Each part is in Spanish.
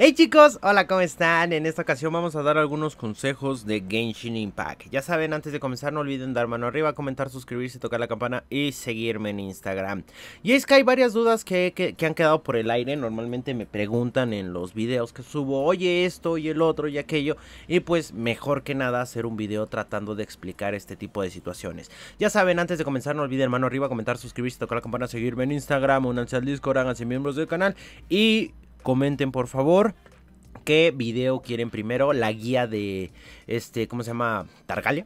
Hey chicos, hola, ¿cómo están? En esta ocasión vamos a dar algunos consejos de Genshin Impact. Ya saben, antes de comenzar no olviden dar mano arriba, comentar, suscribirse, tocar la campana y seguirme en Instagram. Y es que hay varias dudas que, han quedado por el aire. Normalmente me preguntan en los videos que subo, oye esto y el otro y aquello. Y pues mejor que nada hacer un video tratando de explicar este tipo de situaciones. Ya saben, antes de comenzar no olviden mano arriba, comentar, suscribirse, tocar la campana, seguirme en Instagram, unirse al Discord, háganse miembros del canal y Comenten por favor qué video quieren primero. La guía de este, ¿cómo se llama? Targalia.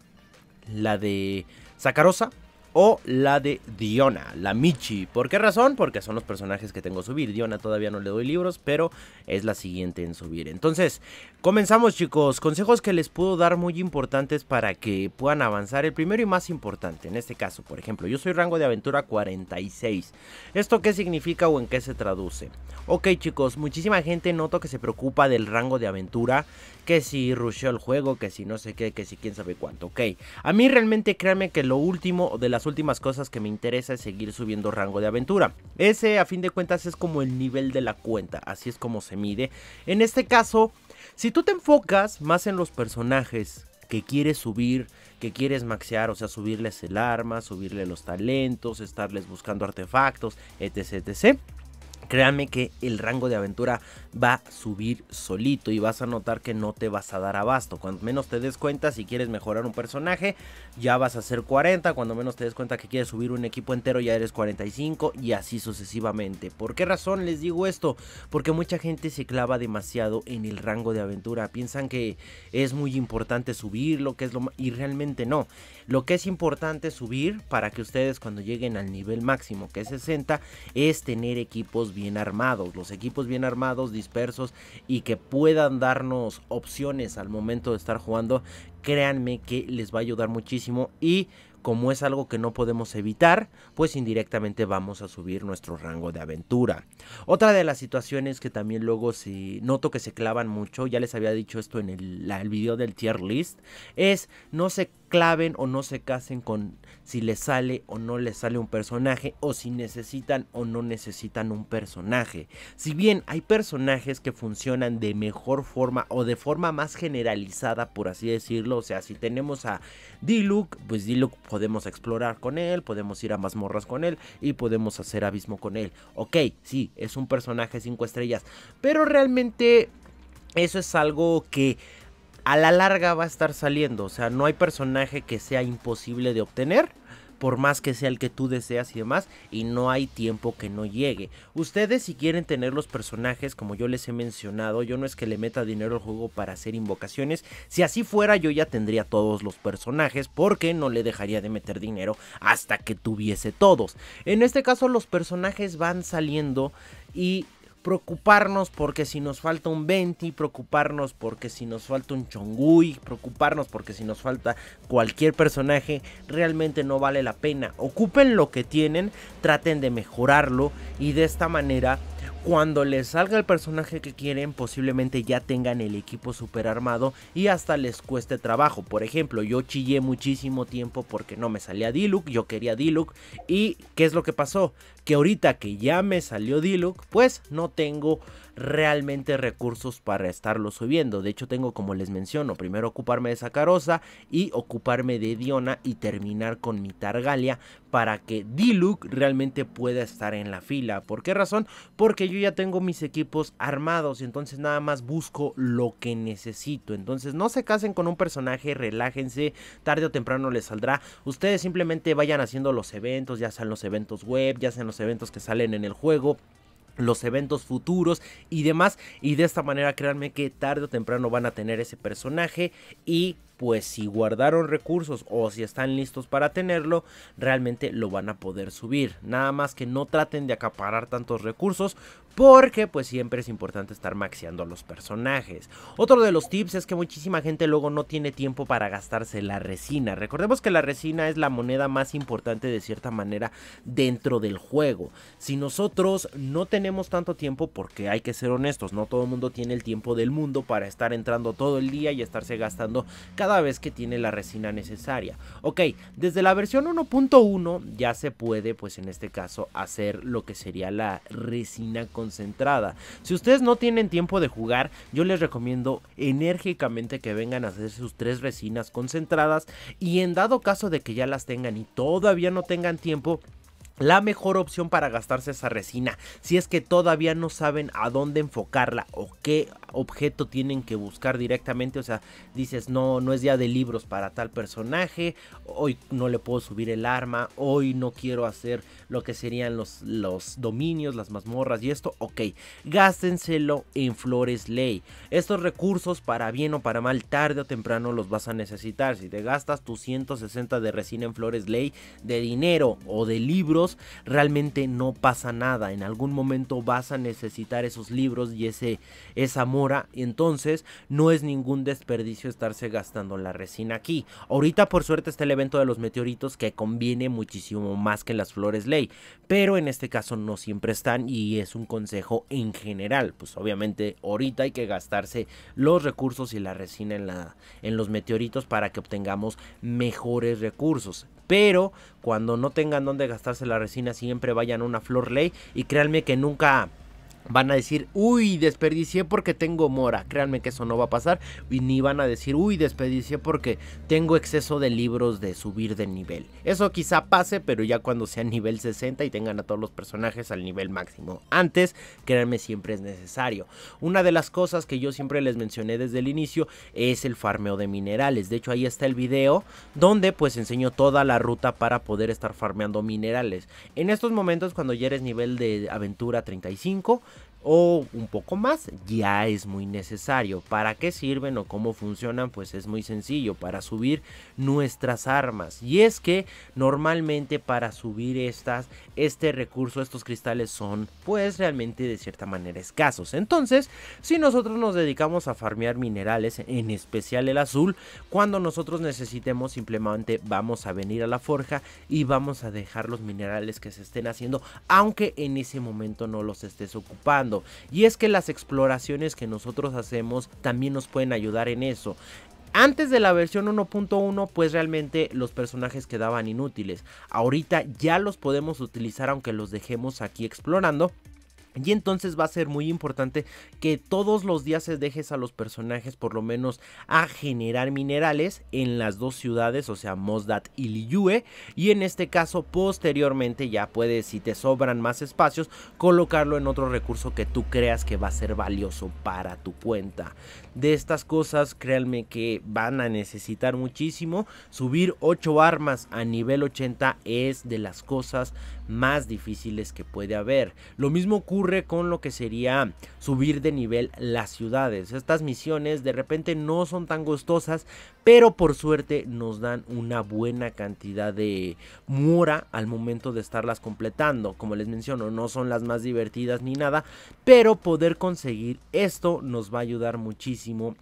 La de Sacarosa o la de Diona, la Michi. ¿Por qué razón? Porque son los personajes que tengo subir. Diona todavía no le doy libros, pero es la siguiente en subir. Entonces, comenzamos chicos. Consejos que les puedo dar muy importantes para que puedan avanzar. El primero y más importante, en este caso, por ejemplo, yo soy rango de aventura 46. ¿Esto qué significa o en qué se traduce? Ok chicos, muchísima gente noto que se preocupa del rango de aventura. Que si rusheó el juego, que si no sé qué, que si quién sabe cuánto. Ok, a mí realmente créanme que lo último de las últimas cosas que me interesa es seguir subiendo rango de aventura. Ese a fin de cuentas es como el nivel de la cuenta, así es como se mide. En este caso, si tú te enfocas más en los personajes que quieres subir, que quieres maxear, o sea, subirles el arma, subirle los talentos, estarles buscando artefactos, etc, etc créame que el rango de aventura va a subir solito y vas a notar que no te vas a dar abasto. Cuando menos te des cuenta, si quieres mejorar un personaje, ya vas a ser 40. Cuando menos te des cuenta que quieres subir un equipo entero, ya eres 45 y así sucesivamente. ¿Por qué razón les digo esto? Porque mucha gente se clava demasiado en el rango de aventura. Piensan que es muy importante subir, que es lo y realmente no. Lo que es importante subir para que ustedes cuando lleguen al nivel máximo, que es 60, es tener equipos bien bien armados, los equipos bien armados, dispersos y que puedan darnos opciones al momento de estar jugando, créanme que les va a ayudar muchísimo y como es algo que no podemos evitar, pues indirectamente vamos a subir nuestro rango de aventura. Otra de las situaciones que también luego si noto que se clavan mucho, ya les había dicho esto en el, video del tier list, es no se claven o no se casen con si les sale o no les sale un personaje o si necesitan o no necesitan un personaje. Si bien hay personajes que funcionan de mejor forma o de forma más generalizada, por así decirlo, o sea, si tenemos a Diluc, pues Diluc podemos explorar con él, podemos ir a mazmorras con él y podemos hacer abismo con él. Ok, sí, es un personaje 5 estrellas, pero realmente eso es algo que a la larga va a estar saliendo. O sea, no hay personaje que sea imposible de obtener. Por más que sea el que tú deseas y demás. Y no hay tiempo que no llegue. Ustedes si quieren tener los personajes como yo les he mencionado. Yo no es que le meta dinero al juego para hacer invocaciones. Si así fuera yo ya tendría todos los personajes. Porque no le dejaría de meter dinero hasta que tuviese todos. En este caso los personajes van saliendo. Y preocuparnos porque si nos falta un 20, preocuparnos porque si nos falta un chongui, preocuparnos porque si nos falta cualquier personaje, realmente no vale la pena. Ocupen lo que tienen, traten de mejorarlo y de esta manera cuando les salga el personaje que quieren, posiblemente ya tengan el equipo super armado y hasta les cueste trabajo. Por ejemplo, yo chillé muchísimo tiempo porque no me salía Diluc, yo quería Diluc. ¿Y qué es lo que pasó? Que ahorita que ya me salió Diluc, pues no tengo realmente recursos para estarlo subiendo. De hecho, tengo como les menciono, primero ocuparme de Sacarosa y ocuparme de Diona y terminar con mi Targalia para que Diluc realmente pueda estar en la fila. ¿Por qué razón? Porque yo ya tengo mis equipos armados, Y entonces nada más busco lo que necesito. Entonces no se casen con un personaje, relájense, tarde o temprano les saldrá. Ustedes simplemente vayan haciendo los eventos, ya sean los eventos web, ya sean los eventos que salen en el juego los eventos futuros y demás y de esta manera créanme que tarde o temprano van a tener ese personaje y pues si guardaron recursos o si están listos para tenerlo, realmente lo van a poder subir. Nada más que no traten de acaparar tantos recursos porque pues siempre es importante estar maxeando a los personajes. Otro de los tips es que muchísima gente luego no tiene tiempo para gastarse la resina. Recordemos que la resina es la moneda más importante de cierta manera dentro del juego. Si nosotros no tenemos tanto tiempo, porque hay que ser honestos, no todo el mundo tiene el tiempo del mundo para estar entrando todo el día y estarse gastando cada vez que tiene la resina necesaria. Ok, desde la versión 1.1 ya se puede, pues en este caso, hacer lo que sería la resina concentrada. Si ustedes no tienen tiempo de jugar, yo les recomiendo enérgicamente que vengan a hacer sus tres resinas concentradas y en dado caso de que ya las tengan y todavía no tengan tiempo, la mejor opción para gastarse esa resina si es que todavía no saben a dónde enfocarla o qué objeto tienen que buscar directamente o sea dices no no es día de libros para tal personaje hoy no le puedo subir el arma hoy no quiero hacer lo que serían los, los dominios las mazmorras y esto ok gástenselo en flores ley estos recursos para bien o para mal tarde o temprano los vas a necesitar si te gastas tus 160 de resina en flores ley de dinero o de libros realmente no pasa nada. En algún momento vas a necesitar esos libros y ese, esa mora. entonces no es ningún desperdicio estarse gastando la resina aquí. Ahorita por suerte está el evento de los meteoritos que conviene muchísimo más que las flores ley. Pero en este caso no siempre están y es un consejo en general. Pues obviamente ahorita hay que gastarse los recursos y la resina en, la, en los meteoritos para que obtengamos mejores recursos pero cuando no tengan dónde gastarse la resina siempre vayan a una Flor Ley y créanme que nunca van a decir, uy, desperdicié porque tengo mora. Créanme que eso no va a pasar. Y ni van a decir, uy, desperdicié porque tengo exceso de libros de subir de nivel. Eso quizá pase, pero ya cuando sea nivel 60 y tengan a todos los personajes al nivel máximo. Antes, créanme, siempre es necesario. Una de las cosas que yo siempre les mencioné desde el inicio es el farmeo de minerales. De hecho, ahí está el video donde pues enseño toda la ruta para poder estar farmeando minerales. En estos momentos, cuando ya eres nivel de aventura 35, o un poco más ya es muy necesario. ¿Para qué sirven o cómo funcionan? Pues es muy sencillo, para subir nuestras armas. Y es que normalmente para subir estas, este recurso, estos cristales son pues realmente de cierta manera escasos. Entonces, si nosotros nos dedicamos a farmear minerales, en especial el azul, cuando nosotros necesitemos simplemente vamos a venir a la forja y vamos a dejar los minerales que se estén haciendo, aunque en ese momento no los estés ocupando. Y es que las exploraciones que nosotros hacemos también nos pueden ayudar en eso. Antes de la versión 1.1 pues realmente los personajes quedaban inútiles. Ahorita ya los podemos utilizar aunque los dejemos aquí explorando y entonces va a ser muy importante que todos los días se dejes a los personajes por lo menos a generar minerales en las dos ciudades, o sea, Mosdat y Liyue. Y en este caso, posteriormente ya puedes, si te sobran más espacios, colocarlo en otro recurso que tú creas que va a ser valioso para tu cuenta. De estas cosas, créanme que van a necesitar muchísimo. Subir 8 armas a nivel 80 es de las cosas más difíciles que puede haber. Lo mismo ocurre con lo que sería subir de nivel las ciudades. Estas misiones de repente no son tan gustosas, pero por suerte nos dan una buena cantidad de mora al momento de estarlas completando. Como les menciono, no son las más divertidas ni nada, pero poder conseguir esto nos va a ayudar muchísimo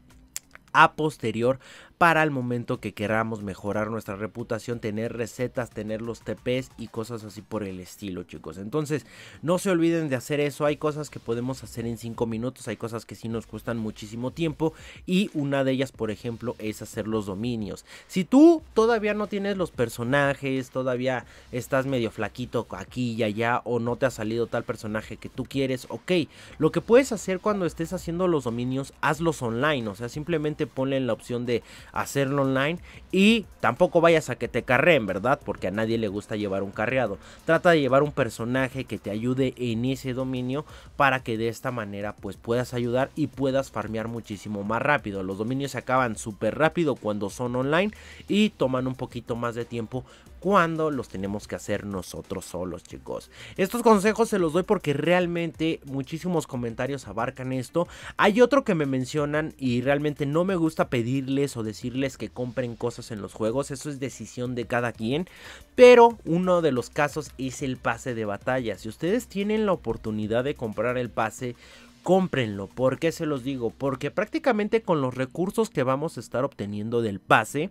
a posterior para el momento que queramos mejorar nuestra reputación, tener recetas, tener los TPs y cosas así por el estilo, chicos. Entonces, no se olviden de hacer eso. Hay cosas que podemos hacer en 5 minutos, hay cosas que sí nos cuestan muchísimo tiempo y una de ellas, por ejemplo, es hacer los dominios. Si tú todavía no tienes los personajes, todavía estás medio flaquito aquí y allá o no te ha salido tal personaje que tú quieres, ok, lo que puedes hacer cuando estés haciendo los dominios, hazlos online, o sea, simplemente ponle en la opción de hacerlo online y tampoco vayas a que te carreen, ¿verdad? Porque a nadie le gusta llevar un carreado. Trata de llevar un personaje que te ayude en ese dominio para que de esta manera pues puedas ayudar y puedas farmear muchísimo más rápido. Los dominios se acaban súper rápido cuando son online y toman un poquito más de tiempo cuando los tenemos que hacer nosotros solos, chicos. Estos consejos se los doy porque realmente muchísimos comentarios abarcan esto. Hay otro que me mencionan y realmente no me gusta pedirles o decirles que compren cosas en los juegos, eso es decisión de cada quien, pero uno de los casos es el pase de batalla. Si ustedes tienen la oportunidad de comprar el pase cómprenlo. ¿Por qué se los digo? Porque prácticamente con los recursos que vamos a estar obteniendo del pase,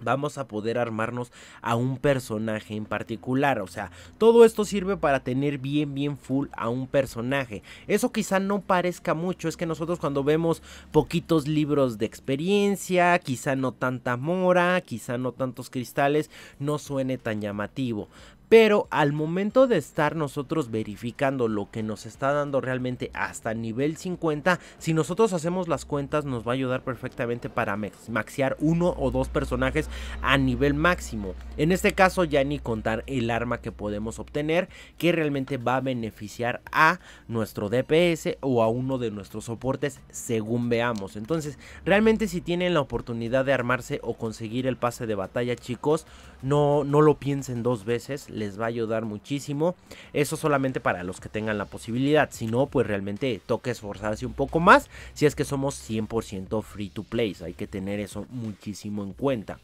vamos a poder armarnos a un personaje en particular. O sea, todo esto sirve para tener bien, bien full a un personaje. Eso quizá no parezca mucho, es que nosotros cuando vemos poquitos libros de experiencia, quizá no tanta mora, quizá no tantos cristales, no suene tan llamativo. Pero al momento de estar nosotros verificando lo que nos está dando realmente hasta nivel 50, si nosotros hacemos las cuentas nos va a ayudar perfectamente para maxear uno o dos personajes a nivel máximo. En este caso ya ni contar el arma que podemos obtener que realmente va a beneficiar a nuestro DPS o a uno de nuestros soportes según veamos. Entonces realmente si tienen la oportunidad de armarse o conseguir el pase de batalla chicos, no, no lo piensen dos veces les va a ayudar muchísimo. Eso solamente para los que tengan la posibilidad. Si no, pues realmente toca esforzarse un poco más. Si es que somos 100% free to play. Hay que tener eso muchísimo en cuenta.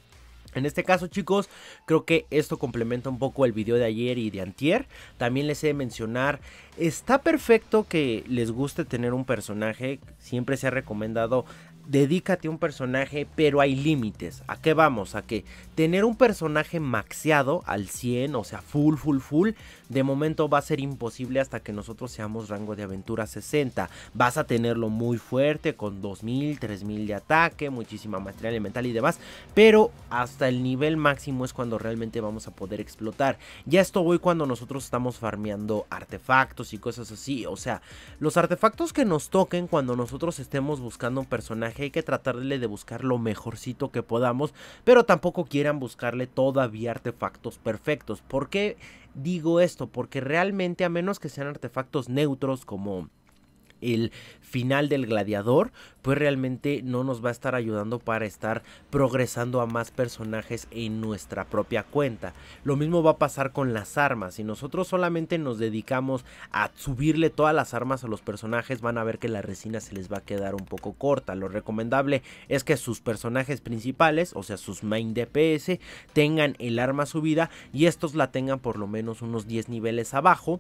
En este caso chicos, creo que esto complementa un poco el video de ayer y de antier. También les he de mencionar, está perfecto que les guste tener un personaje. Siempre se ha recomendado dedícate a un personaje, pero hay límites. ¿A qué vamos? A que tener un personaje maxeado al 100, o sea, full, full, full, de momento va a ser imposible hasta que nosotros seamos rango de aventura 60. Vas a tenerlo muy fuerte, con 2000, 3000 de ataque, muchísima materia elemental y demás, pero hasta el nivel máximo es cuando realmente vamos a poder explotar. Ya esto voy cuando nosotros estamos farmeando artefactos y cosas así, o sea, los artefactos que nos toquen cuando nosotros estemos buscando un personaje hay que tratarle de buscar lo mejorcito que podamos, pero tampoco quieran buscarle todavía artefactos perfectos. ¿Por qué digo esto? Porque realmente a menos que sean artefactos neutros como el final del gladiador, pues realmente no nos va a estar ayudando para estar progresando a más personajes en nuestra propia cuenta. Lo mismo va a pasar con las armas. Si nosotros solamente nos dedicamos a subirle todas las armas a los personajes, van a ver que la resina se les va a quedar un poco corta. Lo recomendable es que sus personajes principales, o sea, sus main DPS, tengan el arma subida y estos la tengan por lo menos unos 10 niveles abajo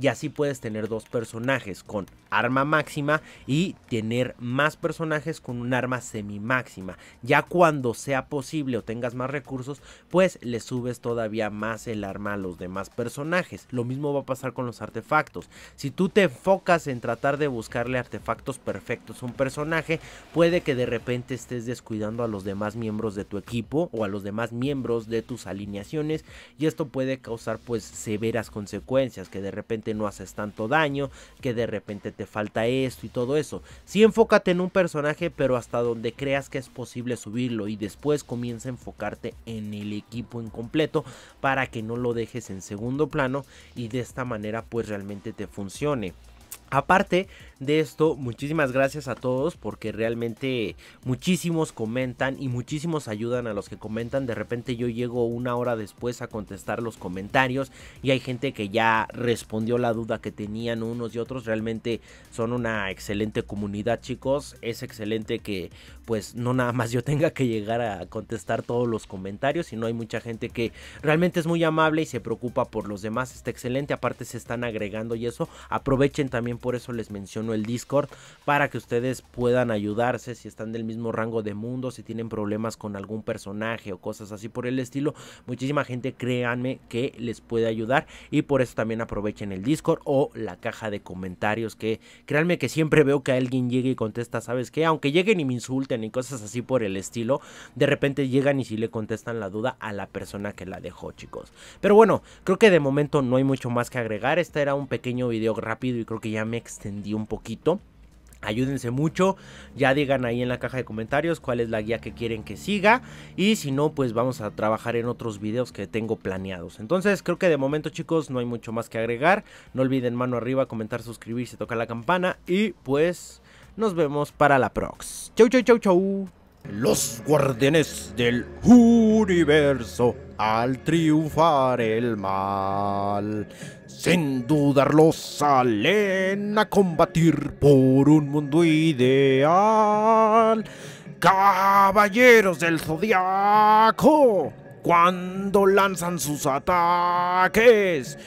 y así puedes tener dos personajes con arma máxima y tener más personajes con un arma semi máxima. Ya cuando sea posible o tengas más recursos, pues le subes todavía más el arma a los demás personajes. Lo mismo va a pasar con los artefactos. Si tú te enfocas en tratar de buscarle artefactos perfectos a un personaje, puede que de repente estés descuidando a los demás miembros de tu equipo o a los demás miembros de tus alineaciones y esto puede causar pues severas consecuencias que de repente no haces tanto daño, que de repente te falta esto y todo eso. si enfócate en un personaje, pero hasta donde creas que es posible subirlo y después comienza a enfocarte en el equipo en completo para que no lo dejes en segundo plano y de esta manera pues realmente te funcione. Aparte de esto, muchísimas gracias a todos porque realmente muchísimos comentan y muchísimos ayudan a los que comentan. De repente yo llego una hora después a contestar los comentarios y hay gente que ya respondió la duda que tenían unos y otros. Realmente son una excelente comunidad chicos. Es excelente que pues no nada más yo tenga que llegar a contestar todos los comentarios, sino hay mucha gente que realmente es muy amable y se preocupa por los demás. Está excelente. Aparte se están agregando y eso. Aprovechen también por eso les menciono el Discord, para que ustedes puedan ayudarse si están del mismo rango de mundo, si tienen problemas con algún personaje o cosas así por el estilo. Muchísima gente, créanme, que les puede ayudar y por eso también aprovechen el Discord o la caja de comentarios que créanme que siempre veo que alguien llegue y contesta, ¿sabes qué? Aunque lleguen y me insulten y cosas así por el estilo, de repente llegan y si le contestan la duda a la persona que la dejó, chicos. Pero bueno, creo que de momento no hay mucho más que agregar. Este era un pequeño video rápido y creo que ya me me extendí un poquito. Ayúdense mucho, ya digan ahí en la caja de comentarios cuál es la guía que quieren que siga y si no pues vamos a trabajar en otros videos que tengo planeados. Entonces creo que de momento chicos no hay mucho más que agregar, no olviden mano arriba, comentar, suscribirse, tocar la campana y pues nos vemos para la prox. Chau chau chau chau. Los guardianes del universo al triunfar el mal. Sin dudarlo salen a combatir por un mundo ideal. Caballeros del Zodiaco, cuando lanzan sus ataques,